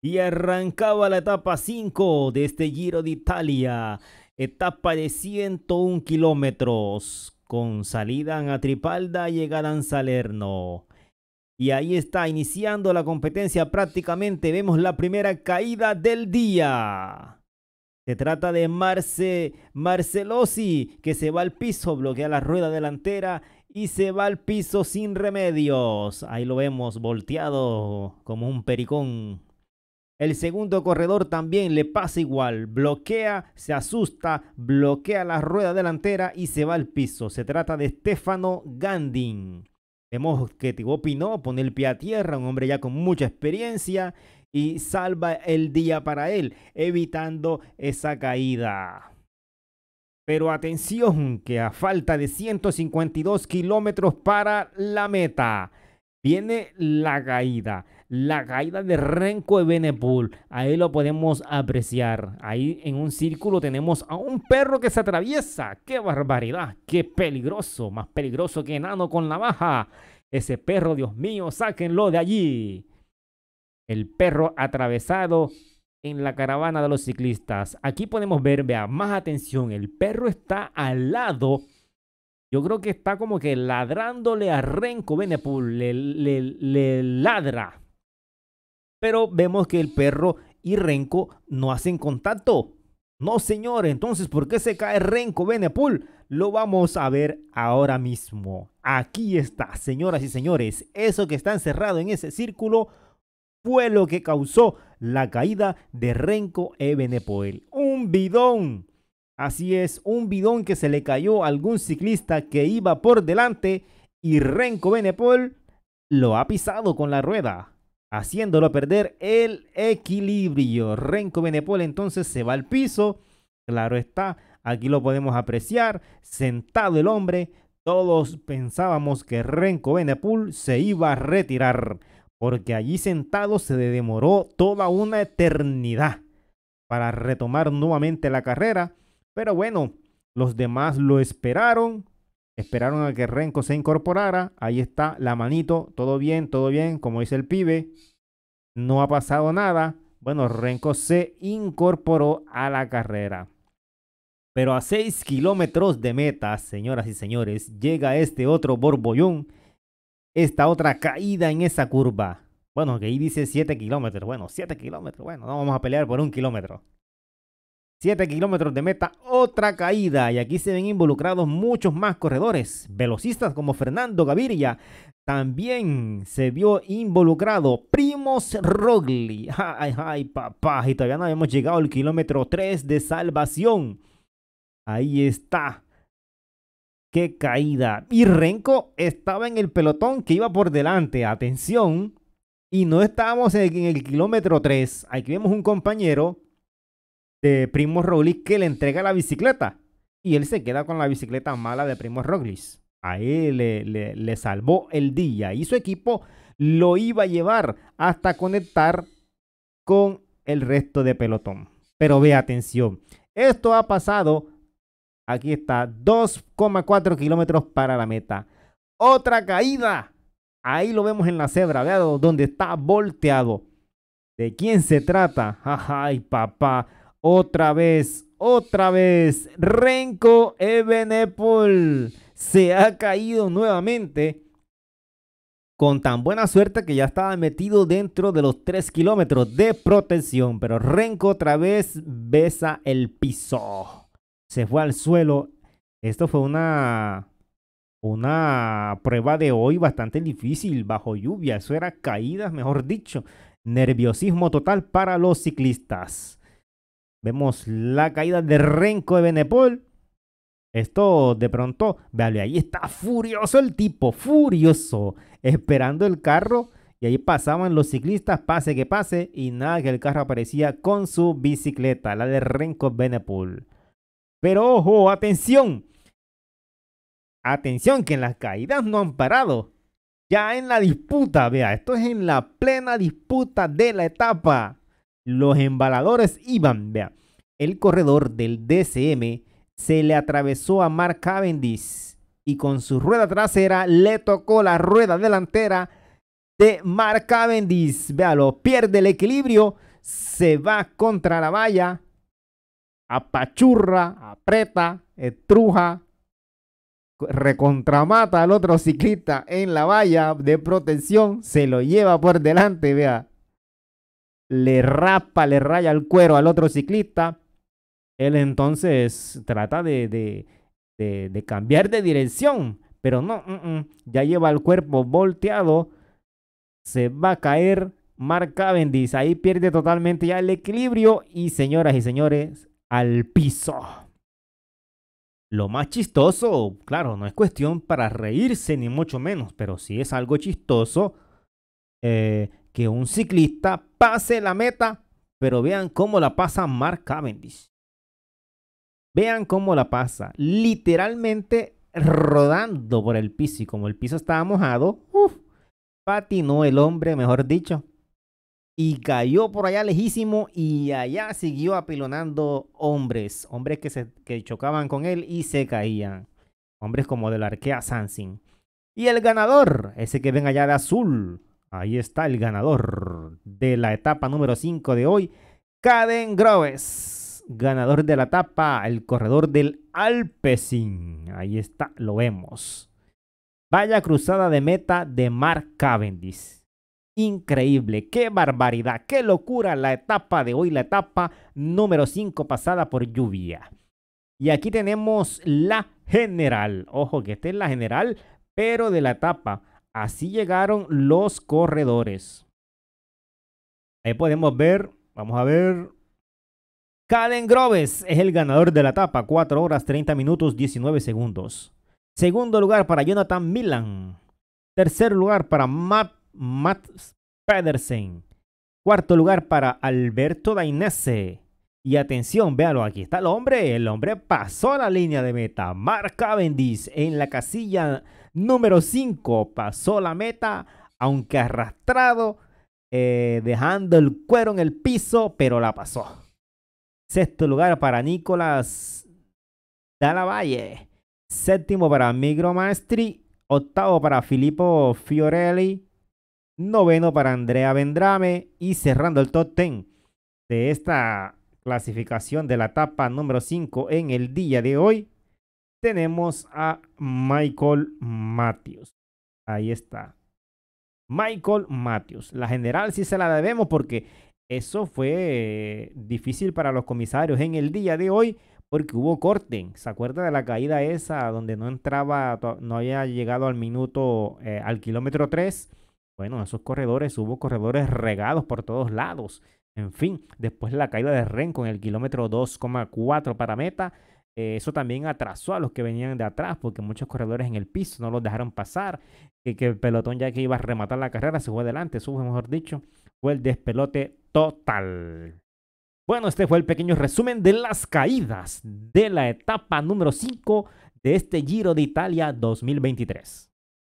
y arrancaba la etapa 5 de este Giro de Italia, etapa de 101 kilómetros, con salida en Atripalda y llegada en Salerno. Y ahí está, iniciando la competencia prácticamente, vemos la primera caída del día. Se trata de Marce, Marcelosi, que se va al piso, bloquea la rueda delantera y se va al piso sin remedios. Ahí lo vemos volteado como un pericón el segundo corredor también le pasa igual, bloquea, se asusta, bloquea la rueda delantera y se va al piso. Se trata de Stefano Gandin. Vemos que pinó pone el pie a tierra, un hombre ya con mucha experiencia y salva el día para él, evitando esa caída. Pero atención, que a falta de 152 kilómetros para la meta, Viene la caída, la caída de Renko de benepool Ahí lo podemos apreciar. Ahí en un círculo tenemos a un perro que se atraviesa. ¡Qué barbaridad! ¡Qué peligroso! Más peligroso que enano con la baja. Ese perro, Dios mío, sáquenlo de allí. El perro atravesado en la caravana de los ciclistas. Aquí podemos ver, vea, más atención. El perro está al lado yo creo que está como que ladrándole a Renko benepool le, le, ladra. Pero vemos que el perro y Renko no hacen contacto. No, señor, entonces, ¿por qué se cae Renko Benepool? Lo vamos a ver ahora mismo. Aquí está, señoras y señores. Eso que está encerrado en ese círculo fue lo que causó la caída de Renko Ebenepoel. Un bidón Así es, un bidón que se le cayó a algún ciclista que iba por delante y Renko Benepol lo ha pisado con la rueda, haciéndolo perder el equilibrio. Renko Benepol entonces se va al piso, claro está, aquí lo podemos apreciar, sentado el hombre, todos pensábamos que Renko Benepol se iba a retirar, porque allí sentado se demoró toda una eternidad para retomar nuevamente la carrera pero bueno, los demás lo esperaron. Esperaron a que Renko se incorporara. Ahí está la manito. Todo bien, todo bien. Como dice el pibe, no ha pasado nada. Bueno, Renko se incorporó a la carrera. Pero a 6 kilómetros de meta, señoras y señores, llega este otro borbollón. Esta otra caída en esa curva. Bueno, que ahí dice 7 kilómetros. Bueno, siete kilómetros. Bueno, no vamos a pelear por un kilómetro. 7 kilómetros de meta, otra caída. Y aquí se ven involucrados muchos más corredores. Velocistas como Fernando Gaviria. También se vio involucrado Primos Rogli. Ay, ay, papá. Y todavía no habíamos llegado al kilómetro 3 de salvación. Ahí está. Qué caída. Y Renko estaba en el pelotón que iba por delante. Atención. Y no estábamos en el kilómetro 3. Aquí vemos un compañero de Primo Roglic que le entrega la bicicleta. Y él se queda con la bicicleta mala de Primo Roglic. Ahí le, le, salvó el día. Y su equipo lo iba a llevar hasta conectar con el resto de pelotón. Pero ve atención, esto ha pasado, aquí está, 2,4 kilómetros para la meta. Otra caída, ahí lo vemos en la cebra, veado, donde está volteado. ¿De quién se trata? Ay, papá, otra vez, otra vez. Renko Ebenepol se ha caído nuevamente. Con tan buena suerte que ya estaba metido dentro de los 3 kilómetros de protección. Pero Renko otra vez besa el piso. Se fue al suelo. Esto fue una una prueba de hoy bastante difícil, bajo lluvia. Eso era caídas, mejor dicho. Nerviosismo total para los ciclistas. Vemos la caída de Renko de Benepol. Esto de pronto, vale, ahí está furioso el tipo, furioso, esperando el carro. Y ahí pasaban los ciclistas, pase que pase, y nada que el carro aparecía con su bicicleta, la de Renko Benepool. Pero ojo, atención. Atención que en las caídas no han parado. Ya en la disputa, vea, esto es en la plena disputa de la etapa. Los embaladores iban, vea. El corredor del DCM se le atravesó a Mark Cavendish y con su rueda trasera le tocó la rueda delantera de Mark Cavendish. lo pierde el equilibrio, se va contra la valla, apachurra, aprieta, estruja, recontramata al otro ciclista en la valla de protección, se lo lleva por delante, vea le rapa, le raya el cuero al otro ciclista, él entonces trata de, de, de, cambiar de dirección, pero no, mm, mm, ya lleva el cuerpo volteado, se va a caer Mark Cavendish, ahí pierde totalmente ya el equilibrio y señoras y señores, al piso. Lo más chistoso, claro, no es cuestión para reírse ni mucho menos, pero si es algo chistoso eh, que un ciclista pase la meta, pero vean cómo la pasa Mark Cavendish. Vean cómo la pasa. Literalmente rodando por el piso. Y como el piso estaba mojado, uf, patinó el hombre, mejor dicho. Y cayó por allá lejísimo y allá siguió apilonando hombres. Hombres que, se, chocaban con él y se caían. Hombres como del arquea Sansin. Y el ganador, ese que ven allá de azul, Ahí está el ganador de la etapa número 5 de hoy, Caden Groves. Ganador de la etapa, el corredor del Alpecin. Ahí está, lo vemos. Vaya cruzada de meta de Mark Cavendish. Increíble, qué barbaridad, qué locura la etapa de hoy, la etapa número 5 pasada por lluvia. Y aquí tenemos la general. Ojo que esta es la general, pero de la etapa. Así llegaron los corredores. Ahí podemos ver, vamos a ver. Caden Groves es el ganador de la etapa, 4 horas 30 minutos 19 segundos. Segundo lugar para Jonathan Milan. Tercer lugar para Matt, Matt Pedersen. Cuarto lugar para Alberto Dainese. Y atención, véalo, aquí está el hombre. El hombre pasó la línea de meta. marca Cavendish en la casilla número 5 pasó la meta, aunque arrastrado, eh, dejando el cuero en el piso, pero la pasó. Sexto lugar para Nicolás Dalavalle. Séptimo para Migro Maestri. Octavo para Filippo Fiorelli. Noveno para Andrea Vendrame. Y cerrando el top ten de esta clasificación de la etapa número 5 en el día de hoy, tenemos a Michael Matthews. Ahí está. Michael Matthews. La general sí se la debemos porque eso fue eh, difícil para los comisarios en el día de hoy porque hubo corte. ¿Se acuerda de la caída esa donde no entraba, no había llegado al minuto, eh, al kilómetro 3? Bueno, esos corredores, hubo corredores regados por todos lados. En fin, después la caída de Ren con el kilómetro 2,4 para meta. Eh, eso también atrasó a los que venían de atrás porque muchos corredores en el piso no los dejaron pasar. Que, que el pelotón ya que iba a rematar la carrera se fue adelante. sube mejor dicho, fue el despelote total. Bueno, este fue el pequeño resumen de las caídas de la etapa número 5 de este Giro de Italia 2023.